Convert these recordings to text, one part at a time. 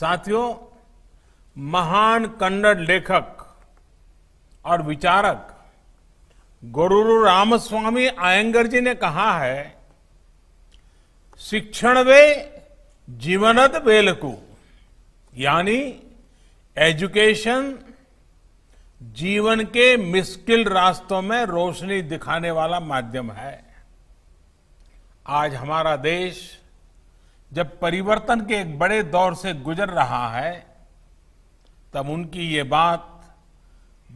साथियों महान कन्नड़ लेखक और विचारक गुरुरु रामस्वामी आयंगर जी ने कहा है शिक्षण वे जीवनद बेलकू यानी एजुकेशन जीवन के मुश्किल रास्तों में रोशनी दिखाने वाला माध्यम है आज हमारा देश जब परिवर्तन के एक बड़े दौर से गुजर रहा है तब उनकी ये बात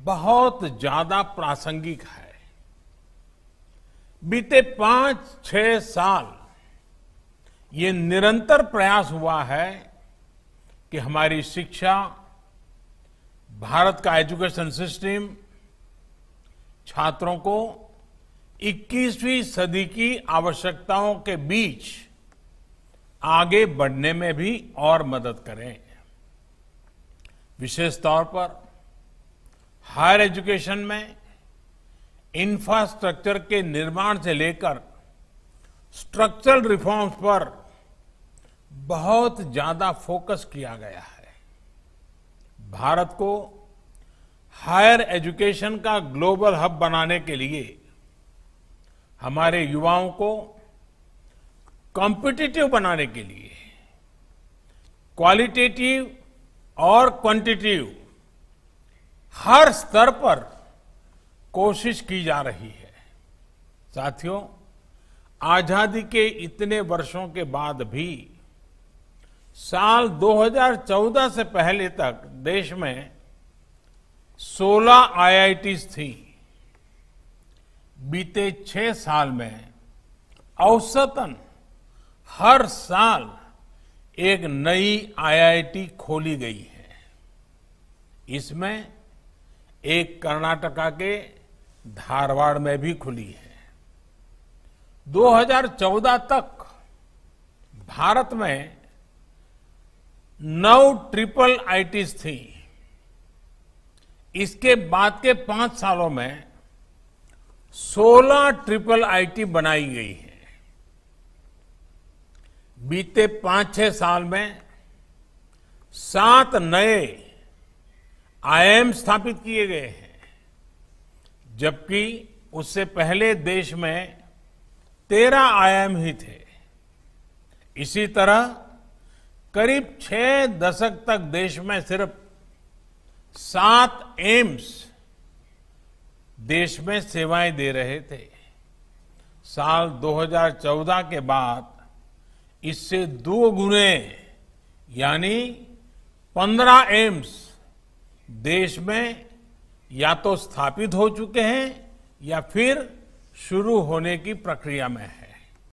बहुत ज्यादा प्रासंगिक है बीते पांच छह साल ये निरंतर प्रयास हुआ है कि हमारी शिक्षा भारत का एजुकेशन सिस्टम छात्रों को 21वीं सदी की आवश्यकताओं के बीच आगे बढ़ने में भी और मदद करें विशेष तौर पर हायर एजुकेशन में इंफ्रास्ट्रक्चर के निर्माण से लेकर स्ट्रक्चरल रिफॉर्म्स पर बहुत ज्यादा फोकस किया गया है भारत को हायर एजुकेशन का ग्लोबल हब बनाने के लिए हमारे युवाओं को कॉम्पिटिटिव बनाने के लिए क्वालिटेटिव और क्वांटिटिव हर स्तर पर कोशिश की जा रही है साथियों आजादी के इतने वर्षों के बाद भी साल 2014 से पहले तक देश में 16 आईआईटीज थी बीते छह साल में औसतन हर साल एक नई आईआईटी खोली गई है इसमें एक कर्नाटका के धारवाड़ में भी खुली है 2014 तक भारत में नौ ट्रिपल आईटीज थी इसके बाद के पांच सालों में 16 ट्रिपल आईटी बनाई गई है बीते पांच छह साल में सात नए आईएम स्थापित किए गए हैं जबकि उससे पहले देश में तेरह आईएम ही थे इसी तरह करीब छह दशक तक देश में सिर्फ सात एम्स देश में सेवाएं दे रहे थे साल 2014 के बाद इससे दो गुने यानी पंद्रह एम्स देश में या तो स्थापित हो चुके हैं या फिर शुरू होने की प्रक्रिया में है